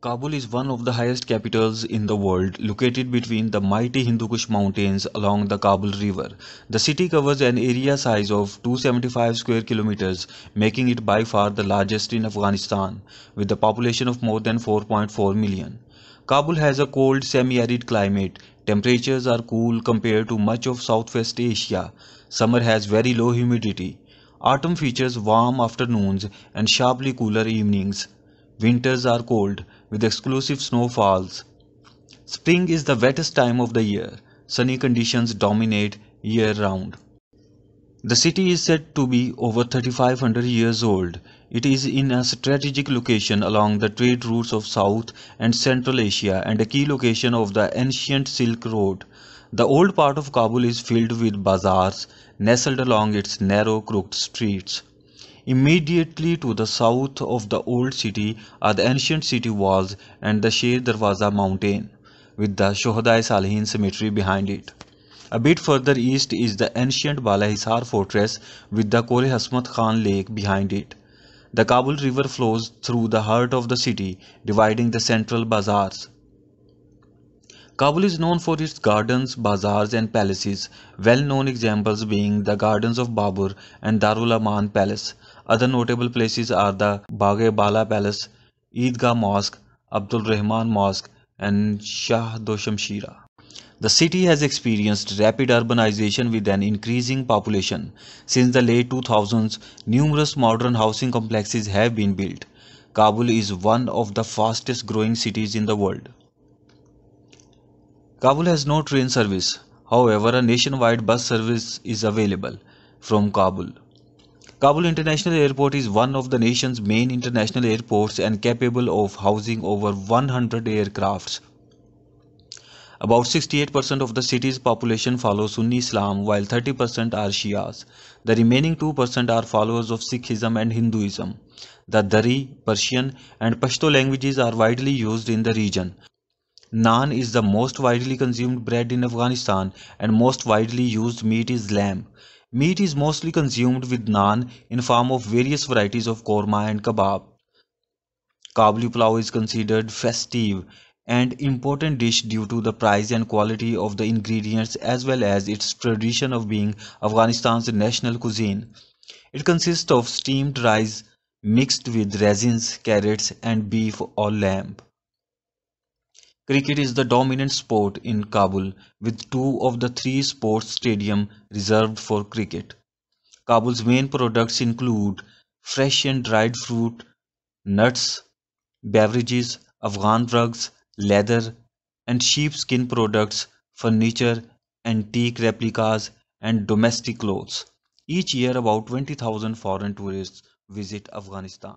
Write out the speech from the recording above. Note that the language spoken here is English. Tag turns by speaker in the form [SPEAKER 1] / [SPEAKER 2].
[SPEAKER 1] Kabul is one of the highest capitals in the world, located between the mighty Hindu Kush mountains along the Kabul River. The city covers an area size of 275 square kilometers, making it by far the largest in Afghanistan, with a population of more than 4.4 million. Kabul has a cold semi-arid climate. Temperatures are cool compared to much of Southwest Asia. Summer has very low humidity. Autumn features warm afternoons and sharply cooler evenings. Winters are cold with exclusive snowfalls. Spring is the wettest time of the year. Sunny conditions dominate year round. The city is said to be over 3500 years old. It is in a strategic location along the trade routes of South and Central Asia and a key location of the ancient Silk Road. The old part of Kabul is filled with bazaars nestled along its narrow crooked streets. Immediately to the south of the old city are uh, the ancient city walls and the Sher Darwaza mountain with the Shohadai Salihin cemetery behind it. A bit further east is the ancient Balahisar fortress with the Kore Hasmat Khan lake behind it. The Kabul river flows through the heart of the city, dividing the central bazaars. Kabul is known for its gardens, bazaars and palaces, well-known examples being the gardens of Babur and Darul Aman Palace. Other notable places are the Baghe Bala Palace, Eidgah Mosque, Abdul Rahman Mosque and Shah Doshamshira. The city has experienced rapid urbanization with an increasing population. Since the late 2000s, numerous modern housing complexes have been built. Kabul is one of the fastest growing cities in the world. Kabul has no train service. However, a nationwide bus service is available from Kabul. Kabul International Airport is one of the nation's main international airports and capable of housing over 100 aircrafts. About 68% of the city's population follow Sunni Islam while 30% are Shias. The remaining 2% are followers of Sikhism and Hinduism. The Dari, Persian and Pashto languages are widely used in the region. Naan is the most widely consumed bread in Afghanistan and most widely used meat is lamb. Meat is mostly consumed with naan in form of various varieties of korma and kebab. Kabuli pulao is considered festive and important dish due to the price and quality of the ingredients as well as its tradition of being Afghanistan's national cuisine. It consists of steamed rice mixed with raisins, carrots and beef or lamb. Cricket is the dominant sport in Kabul with two of the three sports stadium reserved for cricket. Kabul's main products include fresh and dried fruit, nuts, beverages, Afghan rugs, leather and sheepskin products, furniture, antique replicas and domestic clothes. Each year about 20,000 foreign tourists visit Afghanistan.